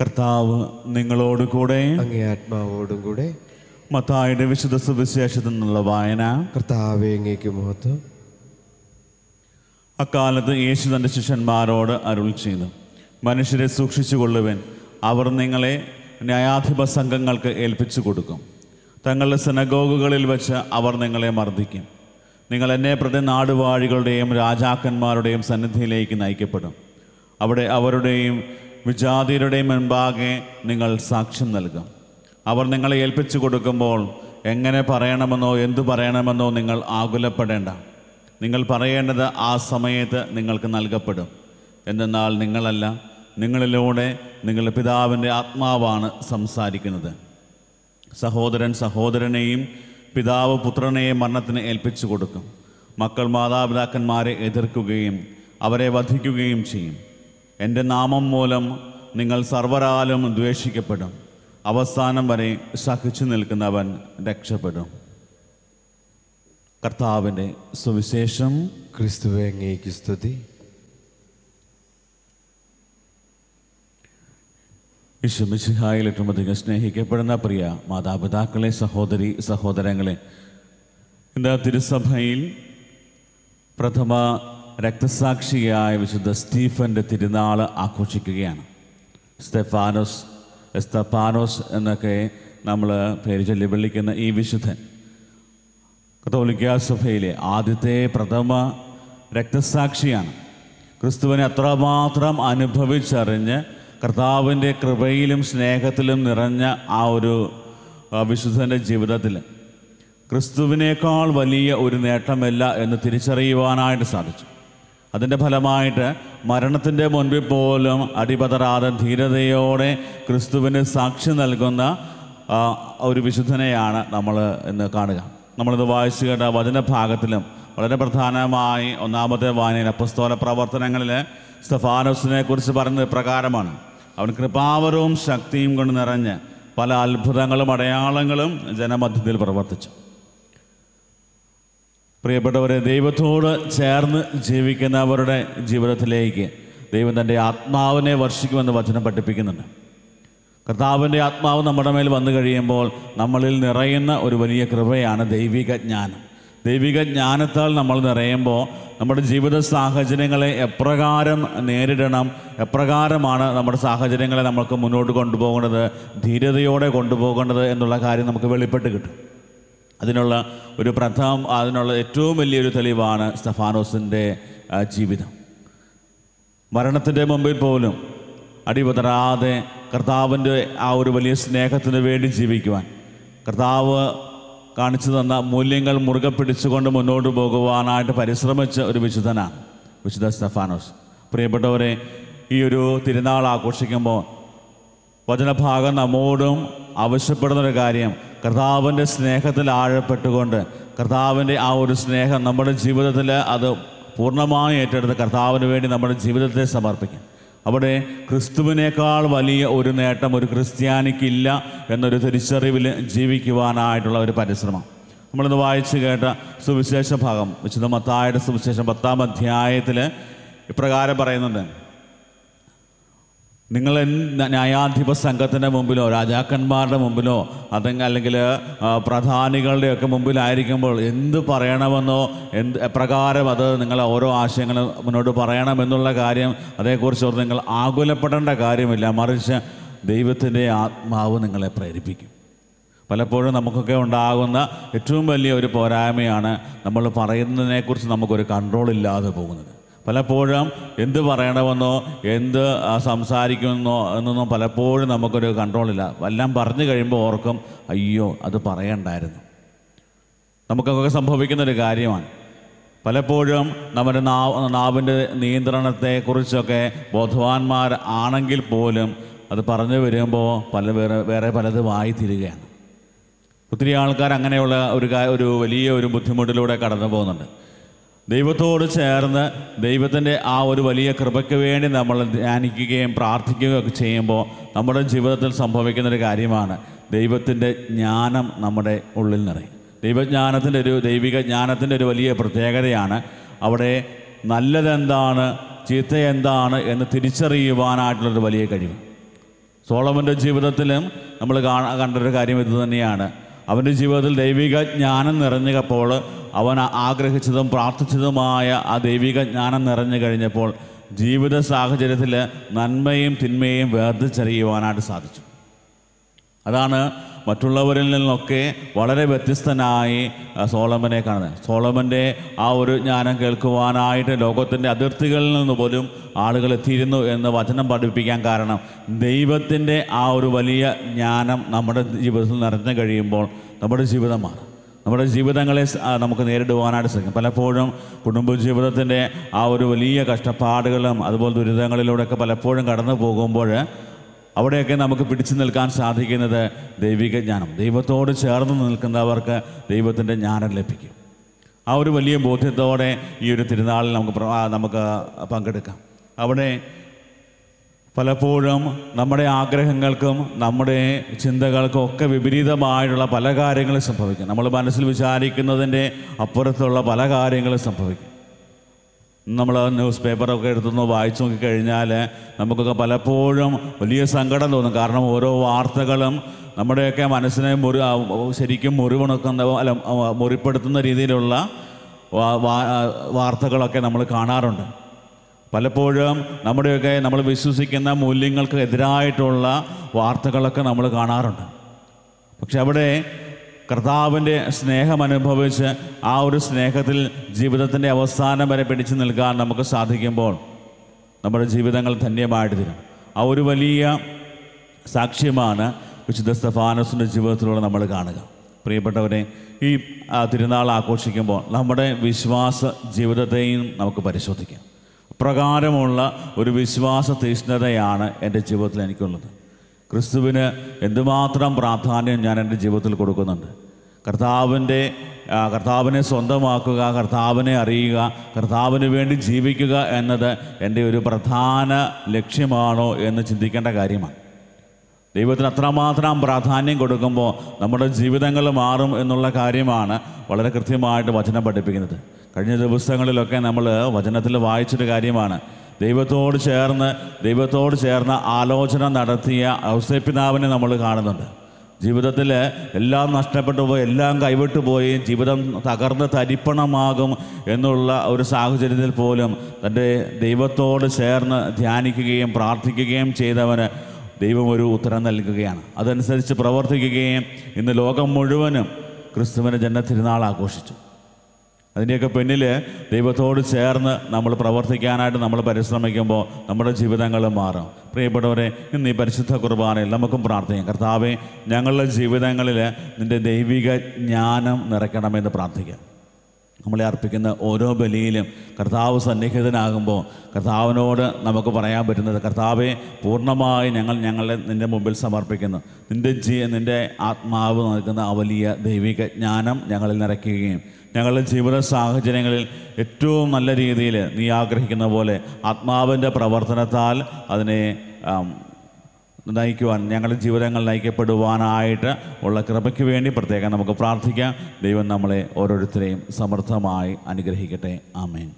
കർത്താവ് നിങ്ങളോട് കൂടെ അങ്ങേ ആത്മാവോടും കൂടെ മത്തായുടെ വിശുദ്ധ സുവിശേഷത്തിൽ നിന്നുള്ള വായന കർത്താവെ അങ്ങേക്ക് അക്കാലത്ത് യേശു തൻ്റെ ശിഷ്യന്മാരോട് അരുൾ ചെയ്തു മനുഷ്യരെ കൊള്ളുവൻ അവർ നിങ്ങളെ ന്യായാധിപ സംഘങ്ങൾക്ക് ഏൽപ്പിച്ചു കൊടുക്കും തങ്ങളുടെ സെനഗോഗുകളിൽ വെച്ച് അവർ നിങ്ങളെ മർദ്ദിക്കും നിങ്ങൾ എന്നെ പ്രതി നാടുവാഴികളുടെയും രാജാക്കന്മാരുടെയും സന്നിധിയിലേക്ക് നയിക്കപ്പെടും അവിടെ അവരുടെയും വിജാതിയുടെ മുൻപാകെ നിങ്ങൾ സാക്ഷ്യം നൽകും അവർ നിങ്ങളെ ഏൽപ്പിച്ചു കൊടുക്കുമ്പോൾ എങ്ങനെ പറയണമെന്നോ എന്തു പറയണമെന്നോ നിങ്ങൾ ആകുലപ്പെടേണ്ട നിങ്ങൾ പറയേണ്ടത് ആ സമയത്ത് നിങ്ങൾക്ക് നൽകപ്പെടും എന്തെന്നാൽ നിങ്ങളല്ല നിങ്ങളിലൂടെ നിങ്ങളുടെ പിതാവിൻ്റെ ആത്മാവാണ് സംസാരിക്കുന്നത് സഹോദരൻ സഹോദരനെയും പിതാവ് പുത്രനെയും മരണത്തിന് ഏൽപ്പിച്ചു കൊടുക്കും മക്കൾ മാതാപിതാക്കന്മാരെ എതിർക്കുകയും അവരെ വധിക്കുകയും ചെയ്യും എൻ്റെ നാമം മൂലം നിങ്ങൾ സർവരാലും ദ്വേഷിക്കപ്പെടും അവസാനം വരെ സഹിച്ചു നിൽക്കുന്നവൻ രക്ഷപ്പെടും കർത്താവിൻ്റെ സുവിശേഷം ക്രിസ്തുവെ സ്തുതി വിശ്വമിശിഹായിൽ ഏറ്റവും അധികം സ്നേഹിക്കപ്പെടുന്ന പ്രിയ മാതാപിതാക്കളെ സഹോദരി സഹോദരങ്ങളെ ഇന്ന് തിരുസഭയിൽ പ്രഥമ രക്തസാക്ഷിയായ വിശുദ്ധ സ്റ്റീഫൻ്റെ തിരുനാൾ ആഘോഷിക്കുകയാണ് സ്തെഫാനോസ് എസ്തഫാനോസ് എന്നൊക്കെ നമ്മൾ പേര് ചൊല്ലി വിളിക്കുന്ന ഈ വിശുദ്ധൻ കത്തോലിക്ക സഭയിലെ ആദ്യത്തെ പ്രഥമ രക്തസാക്ഷിയാണ് ക്രിസ്തുവിനെ അത്രമാത്രം അനുഭവിച്ചറിഞ്ഞ് കർത്താവിൻ്റെ കൃപയിലും സ്നേഹത്തിലും നിറഞ്ഞ ആ ഒരു വിശുദ്ധൻ്റെ ജീവിതത്തിൽ ക്രിസ്തുവിനേക്കാൾ വലിയ ഒരു നേട്ടമല്ല എന്ന് തിരിച്ചറിയുവാനായിട്ട് സാധിച്ചു അതിൻ്റെ ഫലമായിട്ട് മരണത്തിൻ്റെ മുൻപിൽ പോലും അടിപതറാതെ ധീരതയോടെ ക്രിസ്തുവിന് സാക്ഷി നൽകുന്ന ഒരു വിശുദ്ധനെയാണ് നമ്മൾ ഇന്ന് കാണുക നമ്മളിത് വായിച്ചു കേട്ട വചനഭാഗത്തിലും വളരെ പ്രധാനമായി ഒന്നാമത്തെ വായന അപ്പസ്തോല പ്രവർത്തനങ്ങളിൽ സ്തഫാനോസിനെ കുറിച്ച് പറഞ്ഞത് പ്രകാരമാണ് അവൻ കൃപാവരവും ശക്തിയും കൊണ്ട് നിറഞ്ഞ് പല അത്ഭുതങ്ങളും അടയാളങ്ങളും ജനമധ്യത്തിൽ പ്രവർത്തിച്ചു പ്രിയപ്പെട്ടവരെ ദൈവത്തോട് ചേർന്ന് ജീവിക്കുന്നവരുടെ ജീവിതത്തിലേക്ക് ദൈവം തൻ്റെ ആത്മാവിനെ വർഷിക്കുമെന്ന് വചനം പഠിപ്പിക്കുന്നുണ്ട് കർത്താവിൻ്റെ ആത്മാവ് നമ്മുടെ മേൽ വന്നു കഴിയുമ്പോൾ നമ്മളിൽ നിറയുന്ന ഒരു വലിയ കൃപയാണ് ദൈവിക ജ്ഞാനം ദൈവിക ജ്ഞാനത്താൽ നമ്മൾ നിറയുമ്പോൾ നമ്മുടെ ജീവിത സാഹചര്യങ്ങളെ എപ്രകാരം നേരിടണം എപ്രകാരമാണ് നമ്മുടെ സാഹചര്യങ്ങളെ നമുക്ക് മുന്നോട്ട് കൊണ്ടുപോകേണ്ടത് ധീരതയോടെ കൊണ്ടുപോകേണ്ടത് എന്നുള്ള കാര്യം നമുക്ക് വെളിപ്പെട്ട് കിട്ടും അതിനുള്ള ഒരു പ്രഥമം അതിനുള്ള ഏറ്റവും വലിയൊരു തെളിവാണ് സ്തഫാനോസിൻ്റെ ജീവിതം മരണത്തിൻ്റെ മുമ്പിൽ പോലും അടിപതറാതെ കർത്താവിൻ്റെ ആ ഒരു വലിയ സ്നേഹത്തിന് വേണ്ടി ജീവിക്കുവാൻ കർത്താവ് കാണിച്ചു തന്ന മൂല്യങ്ങൾ മുറുകെ പിടിച്ചുകൊണ്ട് മുന്നോട്ട് പോകുവാനായിട്ട് പരിശ്രമിച്ച ഒരു വിശുദ്ധനാണ് വിശുദ്ധ സ്തഫാനോസ് പ്രിയപ്പെട്ടവരെ ഈ ഒരു തിരുനാൾ ആഘോഷിക്കുമ്പോൾ വചനഭാഗം നമ്മോടും ആവശ്യപ്പെടുന്നൊരു കാര്യം കർത്താവിൻ്റെ സ്നേഹത്തിൽ ആഴപ്പെട്ടുകൊണ്ട് കർത്താവിൻ്റെ ആ ഒരു സ്നേഹം നമ്മുടെ ജീവിതത്തിൽ അത് പൂർണ്ണമായി ഏറ്റെടുത്ത് കർത്താവിന് വേണ്ടി നമ്മുടെ ജീവിതത്തെ സമർപ്പിക്കും അവിടെ ക്രിസ്തുവിനേക്കാൾ വലിയ ഒരു നേട്ടം ഒരു ക്രിസ്ത്യാനിക്കില്ല എന്നൊരു തിരിച്ചറിവിൽ ജീവിക്കുവാനായിട്ടുള്ള ഒരു പരിശ്രമം നമ്മളിന്ന് വായിച്ചു കേട്ട സുവിശേഷ ഭാഗം വിശുദ്ധ മത്തായുടെ സുവിശേഷം പത്താം അധ്യായത്തിൽ ഇപ്രകാരം പറയുന്നുണ്ട് നിങ്ങൾ ന്യായാധിപ സംഘത്തിൻ്റെ മുമ്പിലോ രാജാക്കന്മാരുടെ മുമ്പിലോ അതെങ്കിൽ അല്ലെങ്കിൽ പ്രധാനികളുടെയൊക്കെ മുമ്പിലായിരിക്കുമ്പോൾ എന്ത് പറയണമെന്നോ എന്ത് എപ്രകാരം അത് നിങ്ങൾ ഓരോ ആശയങ്ങളും മുന്നോട്ട് പറയണമെന്നുള്ള കാര്യം അതേക്കുറിച്ച് നിങ്ങൾ ആകുലപ്പെടേണ്ട കാര്യമില്ല മറിച്ച് ദൈവത്തിൻ്റെ ആത്മാവ് നിങ്ങളെ പ്രേരിപ്പിക്കും പലപ്പോഴും നമുക്കൊക്കെ ഉണ്ടാകുന്ന ഏറ്റവും വലിയ ഒരു പോരായ്മയാണ് നമ്മൾ പറയുന്നതിനെക്കുറിച്ച് നമുക്കൊരു കൺട്രോൾ ഇല്ലാതെ പോകുന്നത് പലപ്പോഴും എന്ത് പറയണമെന്നോ എന്ത് സംസാരിക്കുമെന്നോ എന്നൊന്നും പലപ്പോഴും നമുക്കൊരു കൺട്രോളില്ല എല്ലാം പറഞ്ഞു കഴിയുമ്പോൾ ഓർക്കും അയ്യോ അത് പറയണ്ടായിരുന്നു നമുക്കൊക്കെ സംഭവിക്കുന്നൊരു കാര്യമാണ് പലപ്പോഴും നമ്മുടെ നാവ് നാവിൻ്റെ നിയന്ത്രണത്തെക്കുറിച്ചൊക്കെ ബോധവാന്മാർ ആണെങ്കിൽ പോലും അത് പറഞ്ഞു വരുമ്പോൾ പല വേറെ വേറെ വായി തീരുകയാണ് ഒത്തിരി ആൾക്കാർ അങ്ങനെയുള്ള ഒരു ഒരു വലിയ ഒരു ബുദ്ധിമുട്ടിലൂടെ കടന്നു പോകുന്നുണ്ട് ദൈവത്തോട് ചേർന്ന് ദൈവത്തിൻ്റെ ആ ഒരു വലിയ കൃപയ്ക്ക് വേണ്ടി നമ്മൾ ധ്യാനിക്കുകയും പ്രാർത്ഥിക്കുകയും ഒക്കെ ചെയ്യുമ്പോൾ നമ്മുടെ ജീവിതത്തിൽ സംഭവിക്കുന്നൊരു കാര്യമാണ് ദൈവത്തിൻ്റെ ജ്ഞാനം നമ്മുടെ ഉള്ളിൽ നിറയും ദൈവജ്ഞാനത്തിൻ്റെ ഒരു ദൈവിക ജ്ഞാനത്തിൻ്റെ ഒരു വലിയ പ്രത്യേകതയാണ് അവിടെ നല്ലതെന്താണ് ചീത്ത എന്താണ് എന്ന് തിരിച്ചറിയുവാനായിട്ടുള്ളൊരു വലിയ കഴിവ് സോളമൻ്റെ ജീവിതത്തിലും നമ്മൾ കാണാൻ കണ്ടൊരു കാര്യം ഇത് തന്നെയാണ് അവൻ്റെ ജീവിതത്തിൽ ദൈവിക ജ്ഞാനം നിറഞ്ഞപ്പോൾ അവൻ ആഗ്രഹിച്ചതും പ്രാർത്ഥിച്ചതുമായ ആ ദൈവിക ജ്ഞാനം നിറഞ്ഞു കഴിഞ്ഞപ്പോൾ ജീവിത സാഹചര്യത്തിൽ നന്മയും തിന്മയും വേർതിച്ചറിയുവാനായിട്ട് സാധിച്ചു അതാണ് മറ്റുള്ളവരിൽ നിന്നൊക്കെ വളരെ വ്യത്യസ്തനായി സോളമനെ കാണുന്നത് സോളമൻ്റെ ആ ഒരു ജ്ഞാനം കേൾക്കുവാനായിട്ട് ലോകത്തിൻ്റെ അതിർത്തികളിൽ നിന്ന് പോലും ആളുകൾ എത്തിയിരുന്നു എന്ന് വചനം പഠിപ്പിക്കാൻ കാരണം ദൈവത്തിൻ്റെ ആ ഒരു വലിയ ജ്ഞാനം നമ്മുടെ ജീവിതത്തിൽ നിറഞ്ഞു കഴിയുമ്പോൾ നമ്മുടെ ജീവിതമാണ് നമ്മുടെ ജീവിതങ്ങളെ നമുക്ക് നേരിടുവാനായിട്ട് സാധിക്കും പലപ്പോഴും കുടുംബജീവിതത്തിൻ്റെ ആ ഒരു വലിയ കഷ്ടപ്പാടുകളും അതുപോലെ ദുരിതങ്ങളിലൂടെയൊക്കെ പലപ്പോഴും കടന്നു പോകുമ്പോൾ അവിടെയൊക്കെ നമുക്ക് പിടിച്ചു നിൽക്കാൻ സാധിക്കുന്നത് ദൈവിക ജ്ഞാനം ദൈവത്തോട് ചേർന്ന് നിൽക്കുന്നവർക്ക് ദൈവത്തിൻ്റെ ജ്ഞാനം ലഭിക്കും ആ ഒരു വലിയ ബോധ്യത്തോടെ ഈ ഒരു തിരുനാളിൽ നമുക്ക് നമുക്ക് പങ്കെടുക്കാം അവിടെ പലപ്പോഴും നമ്മുടെ ആഗ്രഹങ്ങൾക്കും നമ്മുടെ ചിന്തകൾക്കും ഒക്കെ വിപരീതമായിട്ടുള്ള പല കാര്യങ്ങളും സംഭവിക്കും നമ്മൾ മനസ്സിൽ വിചാരിക്കുന്നതിൻ്റെ അപ്പുറത്തുള്ള പല കാര്യങ്ങളും സംഭവിക്കും നമ്മൾ ന്യൂസ് പേപ്പറൊക്കെ എടുത്തൊന്ന് വായിച്ചു നോക്കിക്കഴിഞ്ഞാൽ നമുക്കൊക്കെ പലപ്പോഴും വലിയ സങ്കടം തോന്നും കാരണം ഓരോ വാർത്തകളും നമ്മുടെയൊക്കെ മനസ്സിനെ മുറി ശരിക്കും മുറിവുണക്കുന്ന അല്ല മുറിപ്പെടുത്തുന്ന രീതിയിലുള്ള വാർത്തകളൊക്കെ നമ്മൾ കാണാറുണ്ട് പലപ്പോഴും നമ്മുടെയൊക്കെ നമ്മൾ വിശ്വസിക്കുന്ന മൂല്യങ്ങൾക്ക് എതിരായിട്ടുള്ള വാർത്തകളൊക്കെ നമ്മൾ കാണാറുണ്ട് പക്ഷെ അവിടെ കർത്താവിൻ്റെ സ്നേഹം അനുഭവിച്ച് ആ ഒരു സ്നേഹത്തിൽ ജീവിതത്തിൻ്റെ അവസാനം വരെ പിടിച്ചു നിൽക്കാൻ നമുക്ക് സാധിക്കുമ്പോൾ നമ്മുടെ ജീവിതങ്ങൾ ധന്യമായിട്ട് തരും ആ ഒരു വലിയ സാക്ഷ്യമാണ് വിശുദ്ധ സ്തഫാനസിൻ്റെ ജീവിതത്തിലൂടെ നമ്മൾ കാണുക പ്രിയപ്പെട്ടവരെ ഈ തിരുനാൾ ആഘോഷിക്കുമ്പോൾ നമ്മുടെ വിശ്വാസ ജീവിതത്തെയും നമുക്ക് പരിശോധിക്കാം അപ്രകാരമുള്ള ഒരു വിശ്വാസ തീഷ്ണതയാണ് എൻ്റെ ജീവിതത്തിൽ എനിക്കുള്ളത് ക്രിസ്തുവിന് എന്തുമാത്രം പ്രാധാന്യം ഞാൻ എൻ്റെ ജീവിതത്തിൽ കൊടുക്കുന്നുണ്ട് കർത്താവിൻ്റെ കർത്താവിനെ സ്വന്തമാക്കുക കർത്താവിനെ അറിയുക കർത്താവിന് വേണ്ടി ജീവിക്കുക എന്നത് എൻ്റെ ഒരു പ്രധാന ലക്ഷ്യമാണോ എന്ന് ചിന്തിക്കേണ്ട കാര്യമാണ് ദൈവത്തിന് അത്രമാത്രം പ്രാധാന്യം കൊടുക്കുമ്പോൾ നമ്മുടെ ജീവിതങ്ങൾ മാറും എന്നുള്ള കാര്യമാണ് വളരെ കൃത്യമായിട്ട് വചനം പഠിപ്പിക്കുന്നത് കഴിഞ്ഞ ദിവസങ്ങളിലൊക്കെ നമ്മൾ വചനത്തിൽ വായിച്ചൊരു കാര്യമാണ് ദൈവത്തോട് ചേർന്ന് ദൈവത്തോട് ചേർന്ന് ആലോചന നടത്തിയ ഔസേപ്പിതാവിനെ നമ്മൾ കാണുന്നുണ്ട് ജീവിതത്തിൽ എല്ലാം നഷ്ടപ്പെട്ടു പോയി എല്ലാം കൈവിട്ടു പോയി ജീവിതം തകർന്ന് തരിപ്പണമാകും എന്നുള്ള ഒരു സാഹചര്യത്തിൽ പോലും തൻ്റെ ദൈവത്തോട് ചേർന്ന് ധ്യാനിക്കുകയും പ്രാർത്ഥിക്കുകയും ചെയ്തവന് ദൈവം ഒരു ഉത്തരം നൽകുകയാണ് അതനുസരിച്ച് പ്രവർത്തിക്കുകയും ഇന്ന് ലോകം മുഴുവനും ക്രിസ്തുവിൻ്റെ ജന്മ തിരുനാൾ ആഘോഷിച്ചു അതിൻ്റെയൊക്കെ പിന്നിൽ ദൈവത്തോട് ചേർന്ന് നമ്മൾ പ്രവർത്തിക്കാനായിട്ട് നമ്മൾ പരിശ്രമിക്കുമ്പോൾ നമ്മുടെ ജീവിതങ്ങൾ മാറും പ്രിയപ്പെട്ടവരെ ഇന്ന് ഈ പരിശുദ്ധ കുർബാനയിൽ നമുക്കും പ്രാർത്ഥിക്കാം കർത്താവെ ഞങ്ങളുടെ ജീവിതങ്ങളിൽ നിൻ്റെ ദൈവിക ജ്ഞാനം നിറയ്ക്കണമെന്ന് പ്രാർത്ഥിക്കാം നമ്മളെ അർപ്പിക്കുന്ന ഓരോ ബലിയിലും കർത്താവ് സന്നിഹിതനാകുമ്പോൾ കർത്താവിനോട് നമുക്ക് പറയാൻ പറ്റുന്നത് കർത്താവെ പൂർണ്ണമായി ഞങ്ങൾ ഞങ്ങളെ നിൻ്റെ മുമ്പിൽ സമർപ്പിക്കുന്നു നിൻ്റെ ജീ നിൻ്റെ ആത്മാവ് നൽകുന്ന ആ വലിയ ദൈവിക ജ്ഞാനം ഞങ്ങളിൽ നിറയ്ക്കുകയും ഞങ്ങളുടെ ജീവിത സാഹചര്യങ്ങളിൽ ഏറ്റവും നല്ല രീതിയിൽ നീ ആഗ്രഹിക്കുന്ന പോലെ ആത്മാവിൻ്റെ പ്രവർത്തനത്താൽ അതിനെ നയിക്കുവാൻ ഞങ്ങളുടെ ജീവിതങ്ങൾ നയിക്കപ്പെടുവാനായിട്ട് ഉള്ള കൃപയ്ക്ക് വേണ്ടി പ്രത്യേകം നമുക്ക് പ്രാർത്ഥിക്കാം ദൈവം നമ്മളെ ഓരോരുത്തരെയും സമർത്ഥമായി അനുഗ്രഹിക്കട്ടെ ആമേൻ